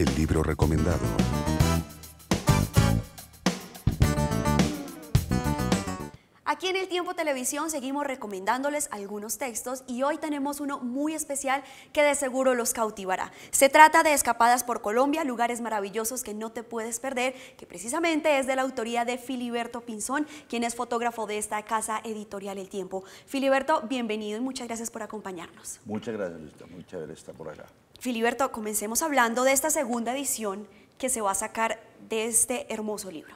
el libro recomendado. Aquí en El Tiempo Televisión seguimos recomendándoles algunos textos y hoy tenemos uno muy especial que de seguro los cautivará. Se trata de Escapadas por Colombia, lugares maravillosos que no te puedes perder, que precisamente es de la autoría de Filiberto Pinzón, quien es fotógrafo de esta casa editorial El Tiempo. Filiberto, bienvenido y muchas gracias por acompañarnos. Muchas gracias, Muchas chévere estar por acá. Filiberto, comencemos hablando de esta segunda edición que se va a sacar de este hermoso libro.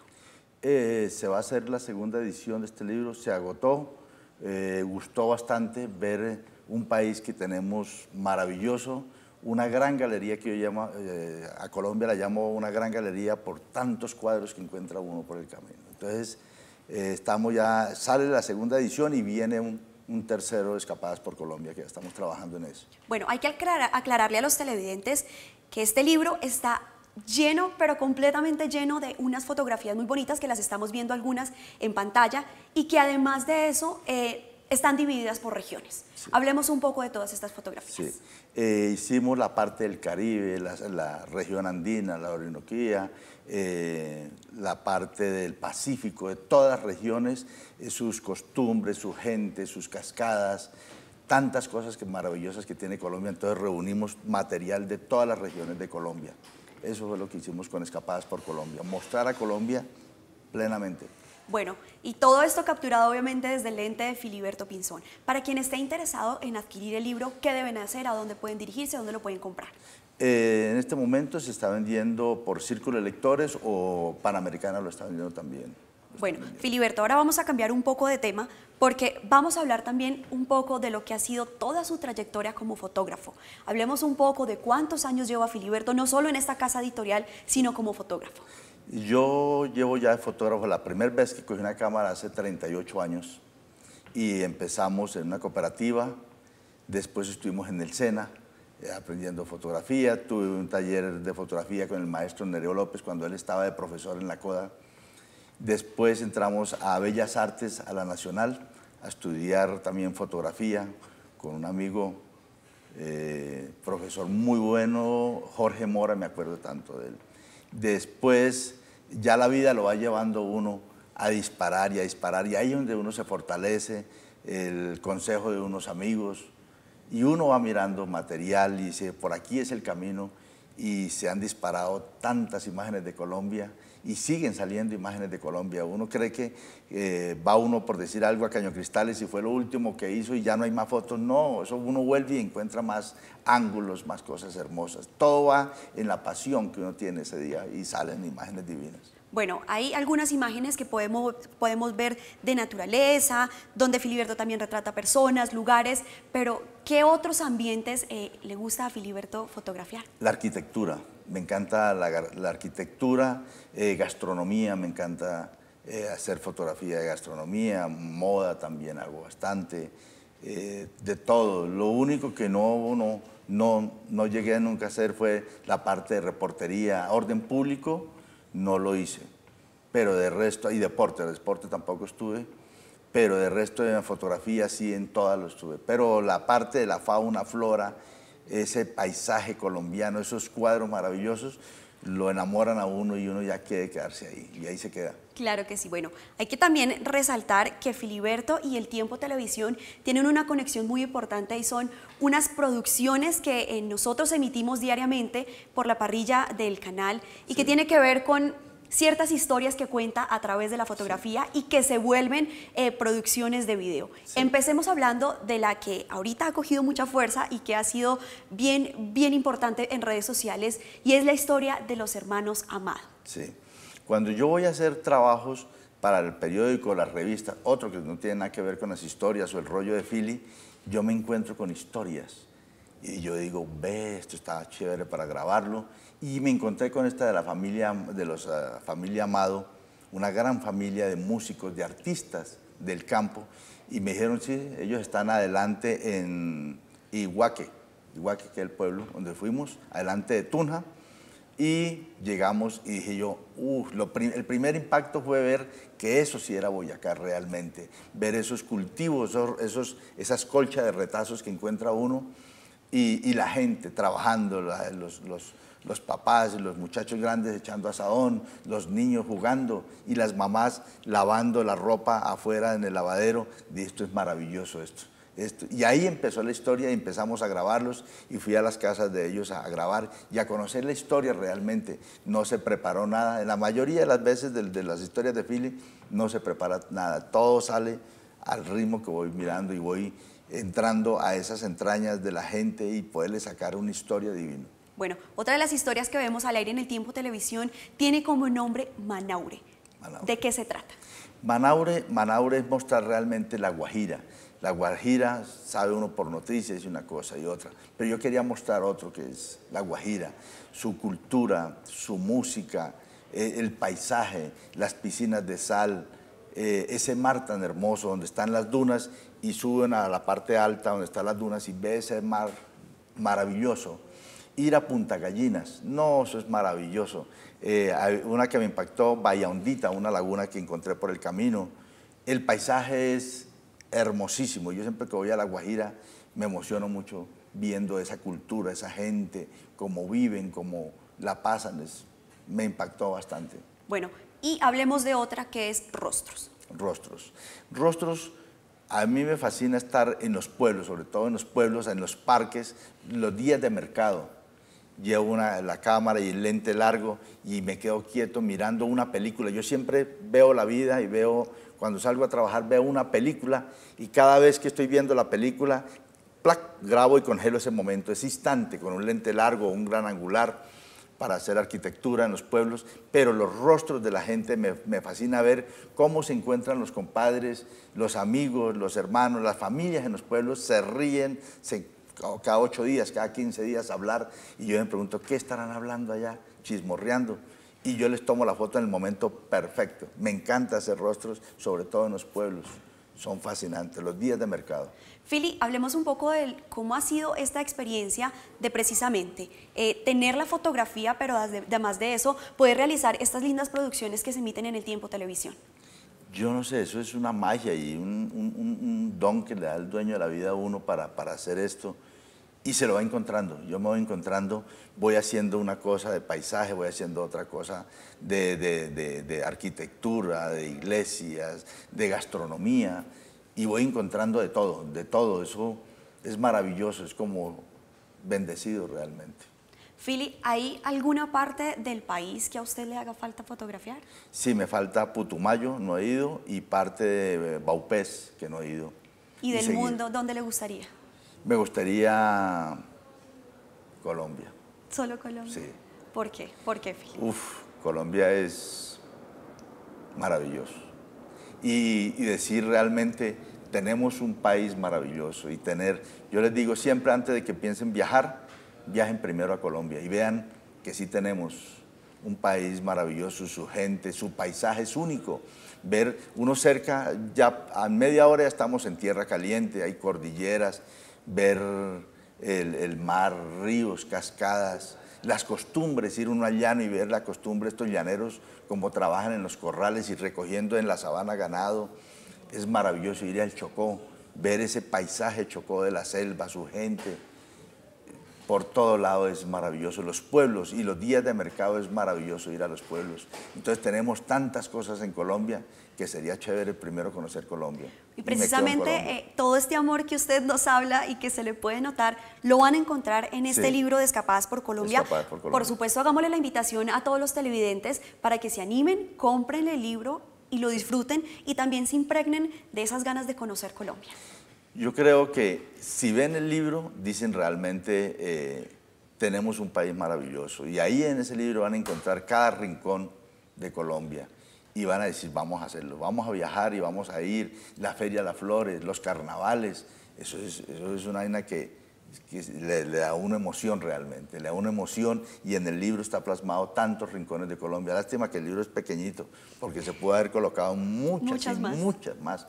Eh, se va a hacer la segunda edición de este libro, se agotó, eh, gustó bastante ver eh, un país que tenemos maravilloso, una gran galería que yo llamo, a Colombia la llamo una gran galería por tantos cuadros que encuentra uno por el camino. Entonces, estamos ya, sale la segunda edición y viene un, un tercero de Escapadas por Colombia, que ya estamos trabajando en eso. Bueno, hay que aclararle a los televidentes que este libro está lleno, pero completamente lleno de unas fotografías muy bonitas que las estamos viendo algunas en pantalla y que además de eso... Eh, están divididas por regiones. Hablemos un poco de todas estas fotografías. Sí. Eh, hicimos la parte del Caribe, la, región andina, la Orinoquía, eh, la parte del Pacífico, de todas las regiones, eh, sus costumbres, su gente, sus cascadas, tantas cosas que, maravillosas que tiene Colombia. Entonces reunimos material de todas las regiones de Colombia. Eso fue lo que hicimos con Escapadas por Colombia, mostrar a Colombia plenamente. Bueno, y todo esto capturado obviamente desde el lente de Filiberto Pinzón. Para quien esté interesado en adquirir el libro, ¿qué deben hacer? ¿A dónde pueden dirigirse? ¿A dónde lo pueden comprar? Eh, en este momento se está vendiendo por Círculo de Lectores o Panamericana lo está vendiendo también. Bueno, Filiberto, ahora vamos a cambiar un poco de tema porque vamos a hablar también un poco de lo que ha sido toda su trayectoria como fotógrafo. Hablemos un poco de cuántos años lleva Filiberto, no solo en esta casa editorial, sino como fotógrafo. Yo llevo ya de fotógrafo, la primera vez que cogí una cámara hace 38 años y empezamos en una cooperativa, después estuvimos en el SENA eh, aprendiendo fotografía, tuve un taller de fotografía con el maestro Nereo López cuando él estaba de profesor en la CODA, después entramos a Bellas Artes, a la Nacional, a estudiar también fotografía con un amigo, eh, profesor muy bueno, Jorge Mora, me acuerdo tanto de él después ya la vida lo va llevando uno a disparar y a disparar. Y ahí es donde uno se fortalece, el consejo de unos amigos, y uno va mirando material y dice, por aquí es el camino y se han disparado tantas imágenes de Colombia y siguen saliendo imágenes de Colombia. Uno cree que eh, va uno por decir algo a Caño Cristales y fue lo último que hizo y ya no hay más fotos. No, eso uno vuelve y encuentra más ángulos, más cosas hermosas. Todo va en la pasión que uno tiene ese día y salen imágenes divinas. Bueno, hay algunas imágenes que podemos, ver de naturaleza, donde Filiberto también retrata personas, lugares, pero ¿qué otros ambientes eh, le gusta a Filiberto fotografiar? La arquitectura, me encanta la, arquitectura, eh, gastronomía, me encanta eh, hacer fotografía de gastronomía, moda también hago bastante, de todo. Lo único que no, no, llegué a nunca a hacer fue la parte de reportería, orden público no lo hice. Pero de resto, y deporte, el deporte tampoco estuve, pero de resto de fotografía sí en todas lo estuve. Pero la parte de la fauna, flora, ese paisaje colombiano, esos cuadros maravillosos, lo enamoran a uno y uno ya quiere quedarse ahí y ahí se queda. Claro que sí. Bueno, hay que también resaltar que Filiberto y El Tiempo Televisión tienen una conexión muy importante y son unas producciones que eh, nosotros emitimos diariamente por la parrilla del canal y que tiene que ver con ciertas historias que cuenta a través de la fotografía y que se vuelven eh, producciones de video. Empecemos hablando de la que ahorita ha cogido mucha fuerza y que ha sido bien, bien importante en redes sociales y es la historia de los hermanos Amado. Sí, cuando yo voy a hacer trabajos para el periódico, la revista, otro que no tiene nada que ver con las historias o el rollo de Philly, yo me encuentro con historias y yo digo, ve, esto está chévere para grabarlo. Y me encontré con esta de la familia, de los ah, familia Amado, una gran familia de músicos, de artistas del campo. Y me dijeron, sí, ellos están adelante en Iguaque, Iguaque que es el pueblo donde fuimos, adelante de Tunja. Y llegamos y dije yo, el primer impacto fue ver que eso sí era Boyacá realmente, ver esos cultivos, esas colchas de retazos que encuentra uno y, la gente trabajando, los, los, y papás, los muchachos grandes echando asadón, los niños jugando y las mamás lavando la ropa afuera en el lavadero. Y esto es maravilloso esto. Esto. Y ahí empezó la historia y empezamos a grabarlos y fui a las casas de ellos a, grabar y a conocer la historia realmente. No se preparó nada. En la mayoría de las veces de, de, las historias de Philly no se prepara nada. Todo sale al ritmo que voy mirando y voy entrando a esas entrañas de la gente y poderle sacar una historia divina. Bueno, otra de las historias que vemos al aire en el tiempo televisión tiene como nombre Manaure. ¿De qué se trata? Manaure, Manaure es mostrar realmente la Guajira. La Guajira sabe uno por noticias y una cosa y otra, pero yo quería mostrar otro que es la Guajira, su cultura, su música, e, el paisaje, las piscinas de sal, eh, ese mar tan hermoso donde están las dunas y suben a la parte alta donde están las dunas y ve ese mar maravilloso. Ir a Punta Gallinas, no, eso es maravilloso. Eh, hay una que me impactó, Bahía Hondita, una laguna que encontré por el camino. El paisaje es hermosísimo. Yo siempre que voy a La Guajira me emociono mucho viendo esa cultura, esa gente, cómo viven, cómo la pasan. me impactó bastante. Bueno, y hablemos de otra que es rostros. Rostros. Rostros, a mí me fascina estar en los pueblos, sobre todo en los pueblos, en los parques, los días de mercado. Llevo una, la cámara y el lente largo y me quedo quieto mirando una película. Yo siempre veo la vida y veo, cuando salgo a trabajar, veo una película y cada vez que estoy viendo la película, grabo y congelo ese momento, ese instante, con un lente largo, un gran angular para hacer arquitectura en los pueblos, pero los rostros de la gente me, fascina ver cómo se encuentran los compadres, los amigos, los hermanos, las familias en los pueblos, se ríen, cada ocho días, cada quince días hablar, y yo me pregunto, ¿qué estarán hablando allá? Chismorreando. Y yo les tomo la foto en el momento perfecto. Me encanta hacer rostros, sobre todo en los pueblos son fascinantes, los días de mercado. Fili, hablemos un poco de cómo ha sido esta experiencia de precisamente eh, tener la fotografía, pero además de eso, poder realizar estas lindas producciones que se emiten en el tiempo televisión. Yo no sé, eso es una magia y un, don que le da el dueño de la vida a uno para hacer esto y se lo va encontrando. Yo me voy encontrando, voy haciendo una cosa de paisaje, voy haciendo otra cosa de, de, de, arquitectura, de iglesias, de gastronomía, y voy encontrando de todo, de todo. Eso es maravilloso, es como bendecido realmente. Fili, ¿hay alguna parte del país que a usted le haga falta fotografiar? Sí, me falta Putumayo, no he ido, y parte de Baupés, que no he ido. ¿Y, del mundo, dónde le gustaría? Me gustaría Colombia. ¿Solo Colombia? Sí. ¿Por qué? ¿Por qué, Uf, Colombia es maravilloso. Y, decir realmente, tenemos un país maravilloso y tener, yo les digo siempre antes de que piensen viajar, viajen primero a Colombia y vean que sí tenemos un país maravilloso, su gente, su paisaje es único. Ver uno cerca, ya a media hora ya estamos en tierra caliente, hay cordilleras, ver el, mar, ríos, cascadas, las costumbres, ir uno al llano y ver la costumbre, estos llaneros, como trabajan en los corrales y recogiendo en la sabana ganado. Es maravilloso ir al Chocó, ver ese paisaje Chocó de la selva, su gente. Por todo lado es maravilloso, los pueblos y los días de mercado es maravilloso ir a los pueblos. Entonces tenemos tantas cosas en Colombia que sería chévere primero conocer Colombia. Y precisamente eh, todo este amor que usted nos habla y que se le puede notar, lo van a encontrar en este libro de Escapadas por Colombia. por supuesto, hagámosle la invitación a todos los televidentes para que se animen, compren el libro y lo disfruten y también se impregnen de esas ganas de conocer Colombia. Yo creo que si ven el libro, dicen realmente eh, tenemos un país maravilloso. Y ahí en ese libro van a encontrar cada rincón de Colombia y van a decir, vamos a hacerlo, vamos a viajar y vamos a ir, la Feria de las Flores, los carnavales, eso es, eso es una vaina que, le, da una emoción realmente, le da una emoción y en el libro está plasmado tantos rincones de Colombia. Lástima que el libro es pequeñito, porque se puede haber colocado muchas, muchas más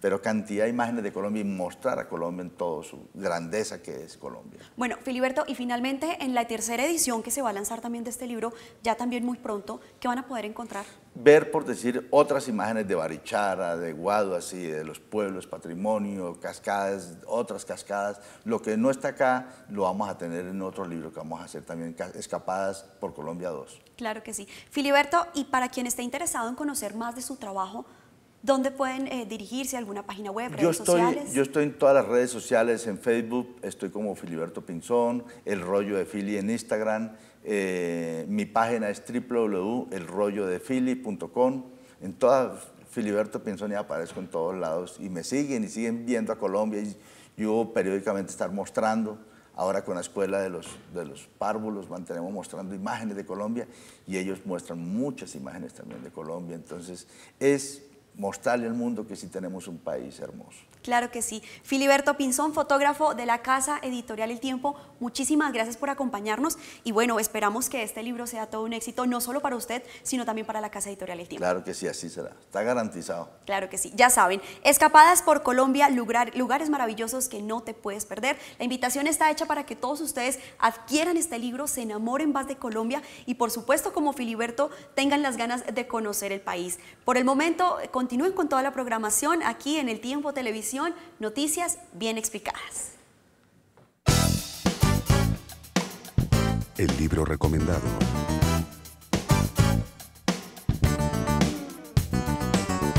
pero cantidad de imágenes de Colombia y mostrar a Colombia en toda su grandeza que es Colombia. Bueno, Filiberto, y finalmente en la tercera edición que se va a lanzar también de este libro, ya también muy pronto, ¿qué van a poder encontrar? Ver, por decir, otras imágenes de Barichara, de Guaduas de los pueblos, patrimonio, cascadas, otras cascadas. Lo que no está acá lo vamos a tener en otro libro que vamos a hacer también, Escapadas por Colombia 2. Claro que sí. Filiberto, y para quien esté interesado en conocer más de su trabajo, ¿Dónde pueden eh, dirigirse? ¿Alguna página web, redes yo estoy, sociales? Yo estoy en todas las redes sociales, en Facebook, estoy como Filiberto Pinzón, El Rollo de Fili en Instagram, eh, mi página es www.elrollodefili.com, en todas Filiberto Pinzón ya aparezco en todos lados y me siguen y siguen viendo a Colombia y yo periódicamente estar mostrando. Ahora con la escuela de los, de los párvulos mantenemos mostrando imágenes de Colombia y ellos muestran muchas imágenes también de Colombia. Entonces es mostrarle al mundo que sí tenemos un país hermoso. Claro que sí. Filiberto Pinzón, fotógrafo de la Casa Editorial El Tiempo, muchísimas gracias por acompañarnos y bueno, esperamos que este libro sea todo un éxito, no solo para usted, sino también para la Casa Editorial El Tiempo. Claro que sí, así será. Está garantizado. Claro que sí, ya saben. Escapadas por Colombia, lugares maravillosos que no te puedes perder. La invitación está hecha para que todos ustedes adquieran este libro, se enamoren más de Colombia y por supuesto como Filiberto tengan las ganas de conocer el país. Por el momento, continúen con toda la programación aquí en el Tiempo Televisión, noticias bien explicadas. El libro recomendado.